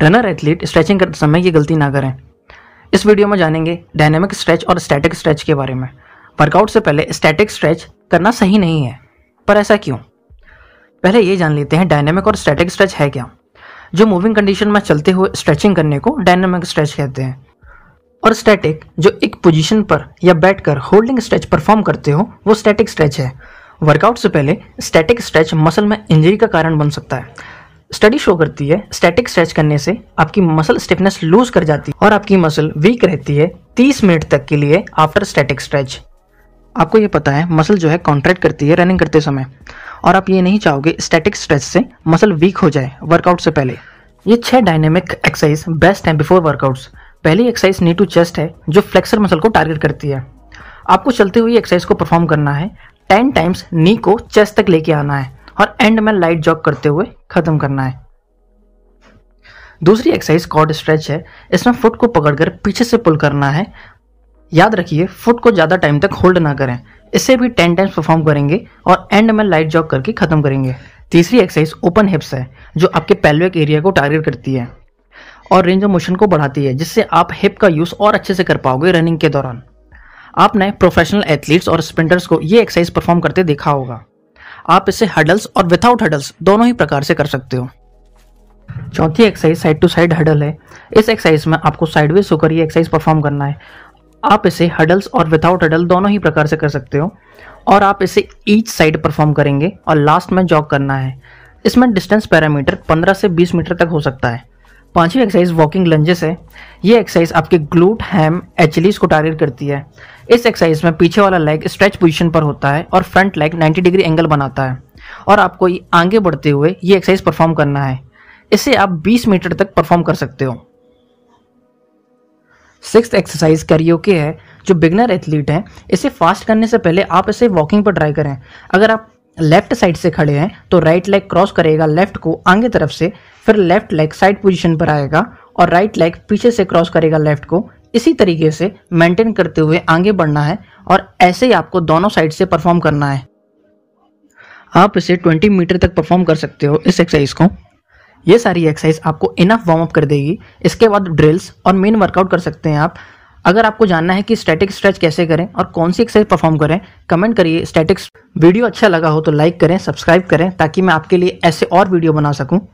runner athlete stretching करते समय ये गलती ना करें इस वीडियो में जानेंगे डायनेमिक स्ट्रेच और स्टैटिक स्ट्रेच के बारे में वर्कआउट से पहले स्टैटिक स्ट्रेच करना सही नहीं है पर ऐसा क्यों पहले ये जान लेते हैं डायनेमिक और स्टैटिक स्ट्रेच है क्या जो मूविंग कंडीशन में चलते हुए स्ट्रेचिंग करने को डायनेमिक स्ट्रेच कहते हैं और स्टैटिक जो एक पोजीशन पर या बैठकर होल्डिंग स्ट्रेच परफॉर्म करते हो वो स्टैटिक स्ट्रेच है वर्कआउट से पहले स्टैटिक स्ट्रेच मसल में इंजरी का कारण बन सकता है स्टडी शो करती है स्टैटिक स्ट्रेच करने से आपकी मसल स्टिफनेस लूज कर जाती है और आपकी मसल वीक रहती है 30 मिनट तक के लिए आफ्टर स्टैटिक स्ट्रेच आपको ये पता है मसल जो है कॉन्ट्रैक्ट करती है रनिंग करते समय और आप ये नहीं चाहोगे स्टैटिक स्ट्रेच से मसल वीक हो जाए वर्कआउट से पहले ये छह डायनेमिक एक्सरसाइज बेस्ट हैं बिफोर वर्कआउट्स पहली एक्सरसाइज नी टू चेस्ट है जो फ्लेक्सर मसल को टारगेट करती है आपको चलते हुए एक्सरसाइज को परफॉर्म करना है टेन टाइम्स नी को चेस्ट तक लेके आना है और एंड में लाइट जॉग करते हुए ख़त्म करना है दूसरी एक्सरसाइज कॉर्ड स्ट्रेच है इसमें फुट को पकड़कर पीछे से पुल करना है याद रखिए फुट को ज़्यादा टाइम तक होल्ड ना करें इसे भी टेन टाइम्स परफॉर्म करेंगे और एंड में लाइट जॉग करके ख़त्म करेंगे तीसरी एक्सरसाइज ओपन हिप्स है जो आपके पेल्विक एरिया को टारगेट करती है और रेंज ऑफ मोशन को बढ़ाती है जिससे आप हिप का यूज़ और अच्छे से कर पाओगे रनिंग के दौरान आपने प्रोफेशनल एथलीट्स और स्प्रिंटर्स को ये एक्सरसाइज परफॉर्म करते देखा होगा आप इसे हडल्स और विदाउट हडल्स दोनों ही प्रकार से कर सकते हो चौथी exercise side to side huddle है इस एक्सरसाइज में आपको साइडवेज होकर ये एक्सरसाइज परफॉर्म करना है आप इसे हडल्स और विदाउट हडल दोनों ही प्रकार से कर सकते हो और आप इसे ईच साइड परफॉर्म करेंगे और लास्ट में जॉग करना है इसमें डिस्टेंस पैरामीटर 15 से 20 मीटर तक हो सकता है पांचवी एक्सरसाइज वॉकिंग लंजेस है ये एक्सरसाइज आपके ग्लूट हैम एचलीस को टारगेट करती है इस एक्सरसाइज में पीछे वाला लेग स्ट्रेच पोजीशन पर होता है और फ्रंट लेग 90 डिग्री एंगल बनाता है और आपको आगे बढ़ते हुए ये एक्सरसाइज परफॉर्म करना है इसे आप 20 मीटर तक परफॉर्म कर सकते हो सिक्स एक्सरसाइज करियोके है जो बिगनर एथलीट हैं इसे फास्ट करने से पहले आप इसे वॉकिंग पर ट्राई करें अगर आप लेफ्ट साइड से खड़े हैं तो राइट लेग क्रॉस करेगा लेफ्ट को आगे तरफ से फिर लेफ्ट लेग साइड पोजिशन पर आएगा और राइट लेग पीछे से क्रॉस करेगा लेफ्ट को इसी तरीके से मेंटेन करते हुए आगे बढ़ना है और ऐसे ही आपको दोनों साइड से परफॉर्म करना है आप इसे 20 मीटर तक परफॉर्म कर सकते हो इस एक्सरसाइज को ये सारी एक्सरसाइज आपको इनफ वार्म अप कर देगी इसके बाद ड्रिल्स और मेन वर्कआउट कर सकते हैं आप अगर आपको जानना है कि स्टैटिक स्ट्रेच कैसे करें और कौन सी एक्सरसाइज परफॉर्म करें कमेंट करिए स्टैटिक्स वीडियो अच्छा लगा हो तो लाइक करें सब्सक्राइब करें ताकि मैं आपके लिए ऐसे और वीडियो बना सकूँ